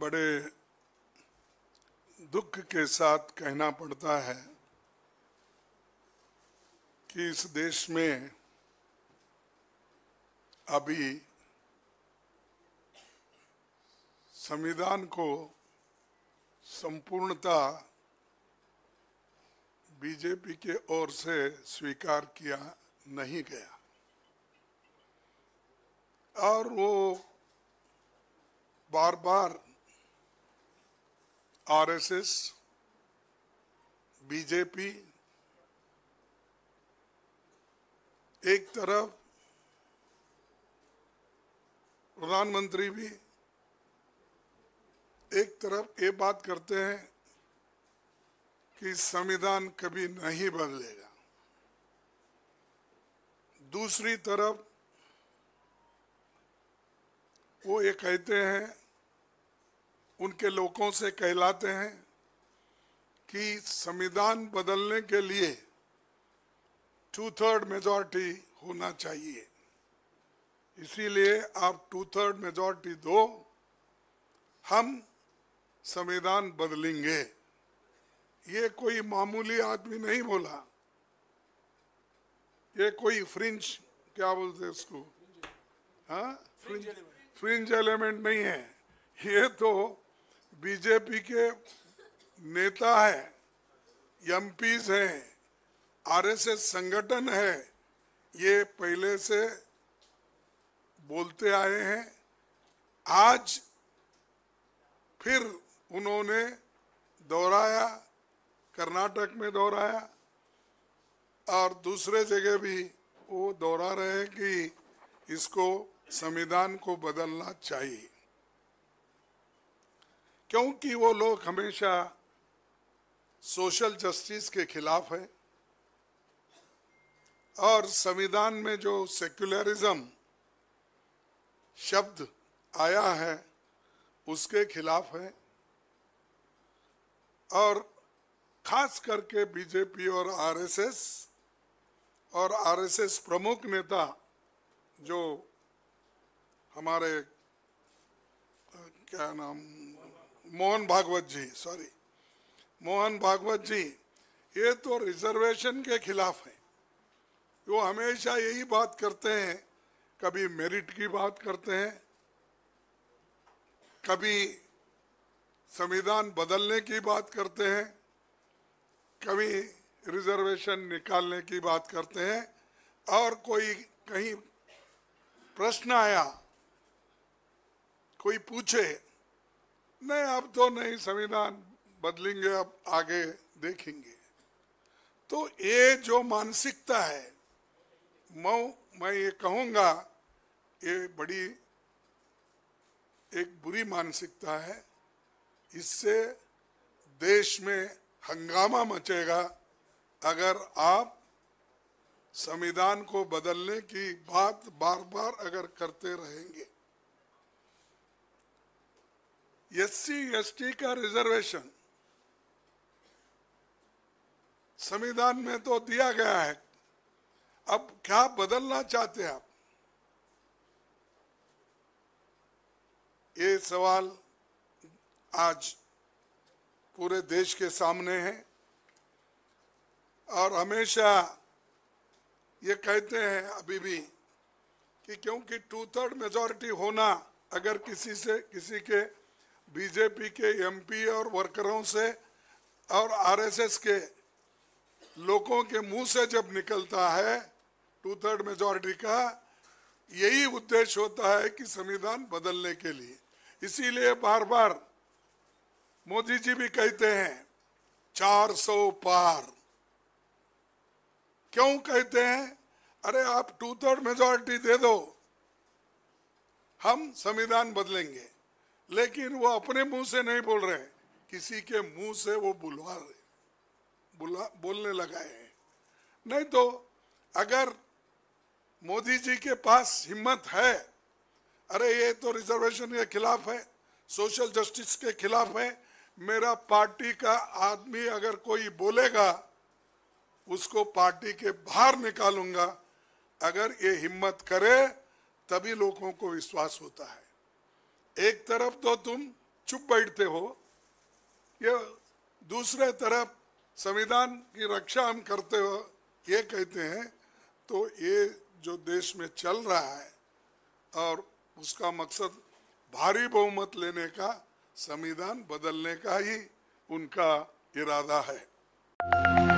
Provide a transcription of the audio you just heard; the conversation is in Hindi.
बड़े दुख के साथ कहना पड़ता है कि इस देश में अभी संविधान को संपूर्णता बीजेपी के ओर से स्वीकार किया नहीं गया और वो बार बार आरएसएस बीजेपी एक तरफ प्रधानमंत्री भी एक तरफ ये बात करते हैं कि संविधान कभी नहीं बदलेगा दूसरी तरफ वो ये कहते हैं उनके लोगों से कहलाते हैं कि संविधान बदलने के लिए टू थर्ड मेजॉरिटी होना चाहिए इसीलिए आप टू थर्ड मेजॉरिटी दो हम संविधान बदलेंगे ये कोई मामूली आदमी नहीं बोला ये कोई फ्रिंज क्या बोलते इसको हाँ फ्रिंज एलिमेंट नहीं है ये तो बीजेपी के नेता हैं एम पीज हैं आरएसएस संगठन है ये पहले से बोलते आए हैं आज फिर उन्होंने दोहराया कर्नाटक में दोहराया और दूसरे जगह भी वो दोहरा रहे हैं कि इसको संविधान को बदलना चाहिए क्योंकि वो लोग हमेशा सोशल जस्टिस के खिलाफ है और संविधान में जो सेक्युलरिज्म शब्द आया है उसके खिलाफ है और खास करके बीजेपी और आरएसएस और आरएसएस प्रमुख नेता जो हमारे क्या नाम मोहन भागवत जी सॉरी मोहन भागवत जी ये तो रिजर्वेशन के खिलाफ है वो हमेशा यही बात करते हैं कभी मेरिट की बात करते हैं कभी संविधान बदलने की बात करते हैं कभी रिजर्वेशन निकालने की बात करते हैं और कोई कहीं प्रश्न आया कोई पूछे नहीं अब तो नहीं संविधान बदलेंगे अब आगे देखेंगे तो ये जो मानसिकता है मैं मैं ये कहूंगा ये बड़ी एक बुरी मानसिकता है इससे देश में हंगामा मचेगा अगर आप संविधान को बदलने की बात बार बार अगर करते रहेंगे एससी एसटी का रिजर्वेशन संविधान में तो दिया गया है अब क्या बदलना चाहते हैं आप ये सवाल आज पूरे देश के सामने है और हमेशा ये कहते हैं अभी भी कि क्योंकि टू थर्ड मेजोरिटी होना अगर किसी से किसी के बीजेपी के एमपी और वर्करों से और आरएसएस के लोगों के मुंह से जब निकलता है टू थर्ड मेजोरिटी का यही उद्देश्य होता है कि संविधान बदलने के लिए इसीलिए बार बार मोदी जी भी कहते हैं 400 पार क्यों कहते हैं अरे आप टू थर्ड मेजोरिटी दे दो हम संविधान बदलेंगे लेकिन वो अपने मुंह से नहीं बोल रहे किसी के मुंह से वो बुलवा रहे बुला बोलने लगाए हैं नहीं तो अगर मोदी जी के पास हिम्मत है अरे ये तो रिजर्वेशन के खिलाफ है सोशल जस्टिस के खिलाफ है मेरा पार्टी का आदमी अगर कोई बोलेगा उसको पार्टी के बाहर निकालूंगा अगर ये हिम्मत करे तभी लोगों को विश्वास होता है एक तरफ तो तुम चुप बैठते हो ये दूसरे तरफ संविधान की रक्षा हम करते हो ये कहते हैं तो ये जो देश में चल रहा है और उसका मकसद भारी बहुमत लेने का संविधान बदलने का ही उनका इरादा है